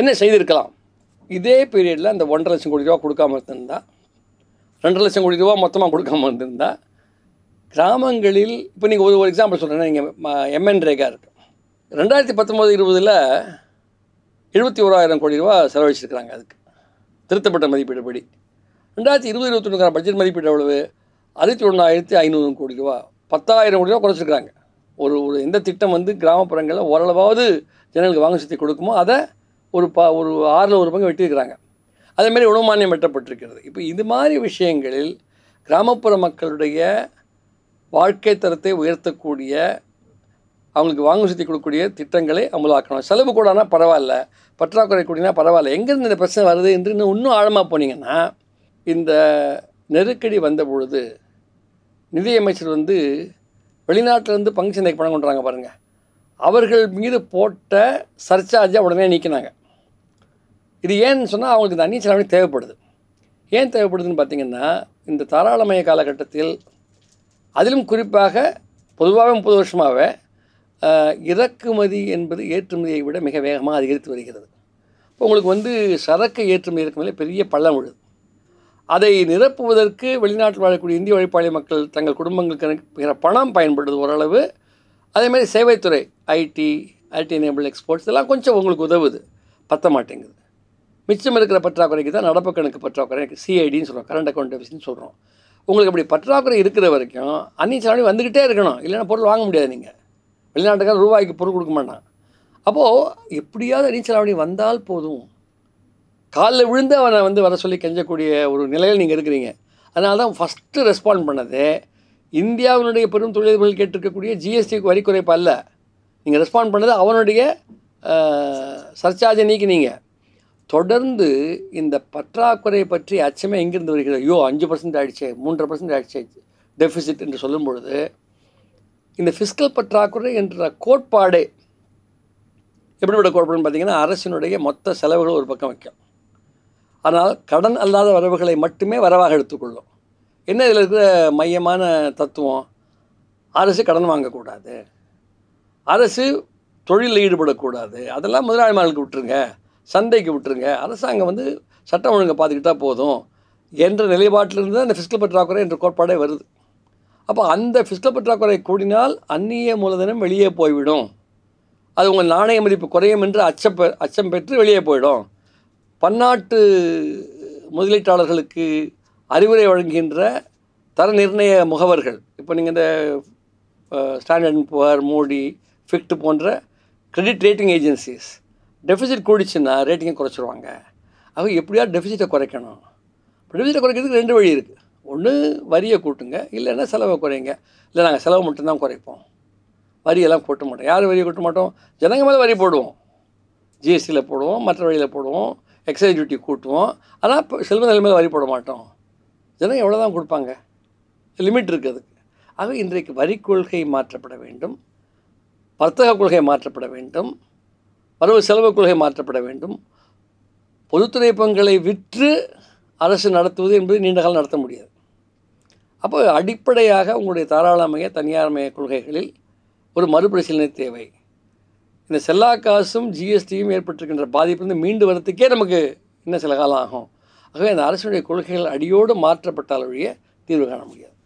என்ன செய்திருக்கலாம் இதே பீரியடில் அந்த ஒன்றரை லட்சம் கோடி ரூபா கொடுக்காம இருந்திருந்தா ரெண்டரை லட்சம் கோடி ரூபா மொத்தமாக கொடுக்காம இருந்திருந்தா கிராமங்களில் இப்போ நீங்கள் ஒரு ஒரு எக்ஸாம்பிள் சொல்கிறேன்னா நீங்கள் எம்என் ரேகா இருக்குது ரெண்டாயிரத்தி பத்தொம்போது இருபதில் எழுபத்தி ஓராயிரம் கோடி ரூபா செலவழிச்சிருக்கிறாங்க அதுக்கு திருத்தப்பட்ட மதிப்பீடுபடி ரெண்டாயிரத்தி இருபது இருபத்தொன்னுக்கான பட்ஜெட் மதிப்பீடு எவ்வளவு அறுபத்தி ஒன்றாயிரத்தி ஐநூறு கோடி ரூபா பத்தாயிரம் கோடி ரூபா குறைச்சிருக்காங்க ஒரு ஒரு எந்த திட்டம் வந்து கிராமப்புறங்களில் ஓரளவாவது ஜனங்களுக்கு வாங்க சக்தி கொடுக்குமோ அதை ஒரு பா ஒரு ஆறில் ஒரு பங்கு வெட்டியிருக்கிறாங்க அதேமாரி உணவு மானியம் வெட்டப்பட்டிருக்கிறது இப்போ இது மாதிரி விஷயங்களில் கிராமப்புற மக்களுடைய வாழ்க்கை தரத்தை உயர்த்தக்கூடிய அவங்களுக்கு வாங்கு சுற்றி கொடுக்கக்கூடிய திட்டங்களை அமலாக்கணும் செலவு கூடனா பரவாயில்ல பற்றாக்குறை கூடினா பரவாயில்ல எங்கேருந்து இந்த பிரச்சனை வருது என்று இன்னும் இன்னும் ஆழமாக போனீங்கன்னா இந்த நெருக்கடி வந்த பொழுது நிதியமைச்சர் வந்து வெளிநாட்டிலேருந்து பங்கு சந்தைக்கு பணம் கொண்டுறாங்க பாருங்கள் அவர்கள் மீது போட்ட சர்ச்சார்ஜை உடனே நீக்கினாங்க இது ஏன்னு சொன்னால் அவங்களுக்கு தண்ணி செலவணி தேவைப்படுது ஏன் தேவைப்படுதுன்னு பார்த்திங்கன்னா இந்த தாராளமய காலகட்டத்தில் அதிலும் குறிப்பாக பொதுவாகவும் முப்பது வருஷமாகவே இறக்குமதி என்பது ஏற்றுமதியை விட மிக வேகமாக அதிகரித்து வருகிறது இப்போ உங்களுக்கு வந்து சரக்கு ஏற்றுமதி மேலே பெரிய பள்ளம் விழுது அதை நிரப்புவதற்கு வெளிநாட்டில் வாழக்கூடிய இந்திய உழைப்பாளி மக்கள் தங்கள் குடும்பங்களுக்கு பணம் பயன்படுது ஓரளவு அதேமாதிரி சேவைத்துறை ஐடி ஐடி நேபிள் எக்ஸ்போர்ட்ஸ் இதெல்லாம் கொஞ்சம் உங்களுக்கு உதவுது பத்த மாட்டேங்குது மிச்சம் இருக்கிற பற்றாக்குறைக்கு தான் நடப்பு கணக்கு பற்றாக்குறை சிஐடின்னு சொல்கிறோம் கரண்ட் அக்கௌண்ட் டெபிசிட்னு சொல்கிறோம் உங்களுக்கு அப்படி பற்றாக்குறை இருக்கிற வரைக்கும் சாலை வந்துக்கிட்டே இருக்கணும் இல்லைன்னா பொருள் வாங்க முடியாது நீங்கள் வெளிநாட்டுக்காரர் ரூபாய்க்கு பொருள் கொடுக்க மாட்டான் அப்போது எப்படியாவது நீச்சலாவணி வந்தால் போதும் காலில் விழுந்து அவனை வந்து வர சொல்லி கெஞ்சக்கூடிய ஒரு நிலையில் நீங்கள் இருக்கிறீங்க அதனால தான் ஃபஸ்ட்டு ரெஸ்பாண்ட் பண்ணதே இந்தியாவினுடைய பெரும் தொழிலதிபர்கள் கேட்டிருக்கக்கூடிய ஜிஎஸ்டி வரி குறைப்பு அல்ல நீங்கள் ரெஸ்பாண்ட் பண்ணது அவனுடைய சர்ச்சார்ஜை நீக்கினீங்க தொடர்ந்து இந்த பற்றாக்குறை பற்றி அச்சமே எங்கேருந்து வருகிறது ஐயோ அஞ்சு பர்சன்ட் ஆகிடுச்சு மூன்றரை பர்சன்ட் ஆகிடுச்சு டெஃபிசிட் என்று சொல்லும் பொழுது இந்த ஃபிஸ்கல் பற்றாக்குறை என்ற கோட்பாடே எப்படிப்பட்ட கோட்பாடுன்னு பார்த்தீங்கன்னா அரசினுடைய மொத்த செலவுகள் ஒரு பக்கம் வைக்கும் ஆனால் கடன் அல்லாத வரவுகளை மட்டுமே வரவாக எடுத்துக்கொள்ளும் என்ன இதில் இருக்கிற மையமான தத்துவம் அரசு கடன் வாங்கக்கூடாது அரசு தொழிலில் ஈடுபடக்கூடாது அதெல்லாம் முதலாளிமார்களுக்கு விட்டுருங்க சந்தைக்கு விட்டுருங்க அரசாங்கம் வந்து சட்டம் ஒழுங்கை பார்த்துக்கிட்டா போதும் என்ற நிலைப்பாட்டிலிருந்து தான் இந்த ஃபிஸ்கல் பற்றாக்குறை என்ற கோட்பாடே வருது அப்போ அந்த ஃபிஸ்கல் பற்றாக்குறை கூடினால் அந்நிய மூலதனம் வெளியே போய்விடும் அது உங்கள் நாணய மதிப்பு குறையும் என்று அச்சம் அச்சம் பெற்று வெளியே போயிடும் பன்னாட்டு முதலீட்டாளர்களுக்கு அறிவுரை வழங்குகின்ற தர நிர்ணய முகவர்கள் இப்போ நீங்கள் இந்த ஸ்டாண்டர்ட் புவர் மோடி ஃபிக்ட் போன்ற கிரெடிட் ரேட்டிங் ஏஜென்சிஸ் டெஃபிசிட் கூடிச்சுன்னா ரேட்டிங்கை குறைச்சிருவாங்க அவங்க எப்படியாவது டெஃபிசிட்டை குறைக்கணும் டெஃபிசிட்டை குறைக்கிறதுக்கு ரெண்டு வழி இருக்குது ஒன்று வரியை கூட்டுங்க இல்லைன்னா செலவை குறைங்க இல்லை நாங்கள் செலவு மட்டும்தான் குறைப்போம் வரியெல்லாம் கூட்ட மாட்டோம் யார் வரியை கூட்ட மாட்டோம் ஜனங்க மேலே வரி போடுவோம் ஜிஎஸ்டியில் போடுவோம் மற்ற வழியில் போடுவோம் எக்ஸைஸ் டியூட்டி கூட்டுவோம் ஆனால் செல்வ நிலைமையில் வரி போட மாட்டோம் ஜனம் எவ்வளோ தான் கொடுப்பாங்க லிமிட் இருக்குது அதுக்கு ஆக இன்றைக்கு வரி கொள்கை மாற்றப்பட வேண்டும் வர்த்தக கொள்கை மாற்றப்பட வேண்டும் வரவு செலவு கொள்கை மாற்றப்பட வேண்டும் பொதுத்துறை பங்களை விற்று அரசு நடத்துவது என்பது நீண்டகாலம் நடத்த முடியாது அப்போ அடிப்படையாக உங்களுடைய தாராளமய தனியார்மய கொள்கைகளில் ஒரு மறுபரிசீலனை தேவை இந்த செல்லா காசும் ஜிஎஸ்டியும் ஏற்பட்டிருக்கின்ற பாதிப்பு வந்து மீண்டு வரத்துக்கே நமக்கு இன்னும் சில காலம் ஆகும் ஆகவே அந்த அரசனுடைய கொள்கைகள் அடியோடு மாற்றப்பட்டால் வழியே தீர்வு காண முடியாது